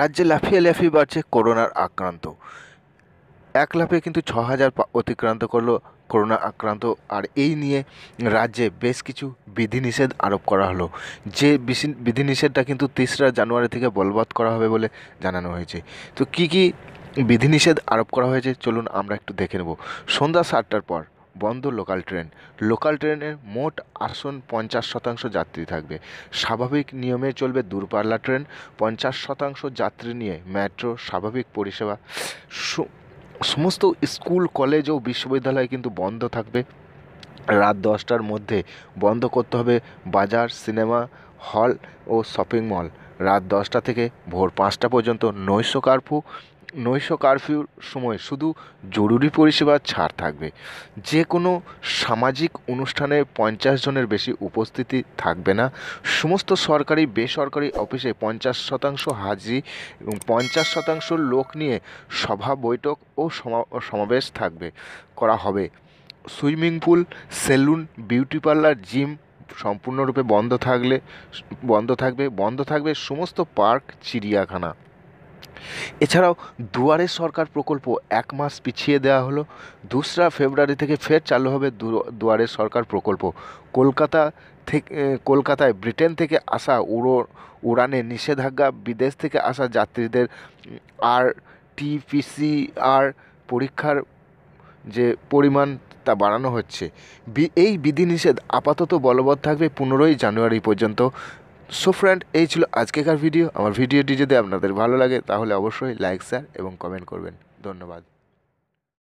রাজ্যে লাফিয়ে লাফিয়ে বাড়ছে করোনার আক্রান্ত এক লাফে কিন্তু ছ হাজার অতিক্রান্ত করলো করোনা আক্রান্ত আর এই নিয়ে রাজ্যে বেশ কিছু বিধিনিষেধ আরোপ করা হলো যে বিধিনিষেধটা কিন্তু তেসরা জানুয়ারি থেকে বলবৎ করা হবে বলে জানানো হয়েছে তো কি কি বিধিনিষেধ আরোপ করা হয়েছে চলুন আমরা একটু দেখে নেব সন্ধ্যা সাতটার পর বন্ধ লোকাল ট্রেন লোকাল ট্রেনের মোট আসন পঞ্চাশ শতাংশ যাত্রী থাকবে স্বাভাবিক নিয়মে চলবে দূরপাল্লা ট্রেন পঞ্চাশ শতাংশ যাত্রী নিয়ে মেট্রো স্বাভাবিক পরিষেবা সমস্ত স্কুল কলেজ ও বিশ্ববিদ্যালয় কিন্তু বন্ধ থাকবে রাত দশটার মধ্যে বন্ধ করতে হবে বাজার সিনেমা হল ও শপিং মল রাত দশটা থেকে ভোর পাঁচটা পর্যন্ত নৈশ কার্ফু নৈশ কারফিউর সময় শুধু জরুরি পরিষেবার ছাড় থাকবে যে কোনো সামাজিক অনুষ্ঠানে পঞ্চাশ জনের বেশি উপস্থিতি থাকবে না সমস্ত সরকারি বেসরকারি অফিসে পঞ্চাশ শতাংশ হাজি এবং পঞ্চাশ শতাংশ লোক নিয়ে সভা বৈঠক ও সমাবেশ থাকবে করা হবে swimming pool salon beauty parlour gym সম্পূর্ণরূপে বন্ধ থাকলে বন্ধ থাকবে বন্ধ থাকবে সমস্ত পার্ক চিড়িয়াখানা এছাড়াও দুয়ারে সরকার প্রকল্প এক মাস পিছিয়ে দেওয়া হলো দোসরা ফেব্রুয়ারি থেকে ফের চালু হবে দুয়ারে সরকার প্রকল্প কলকাতা থেকে কলকাতায় ব্রিটেন থেকে আসা উড়ো উড়ানে নিষেধাজ্ঞা বিদেশ থেকে আসা যাত্রীদের আর টিপিসিআর পরীক্ষার যে পরিমাণ তা বাড়ানো হচ্ছে এই বিধিনিষেধ আপাতত বলবৎ থাকবে পনেরোই জানুয়ারি পর্যন্ত সো ফ্রেন্ড এই ছিল আজকেকার ভিডিও আমার ভিডিওটি যদি আপনাদের ভালো লাগে তাহলে অবশ্যই লাইক শেয়ার এবং কমেন্ট করবেন ধন্যবাদ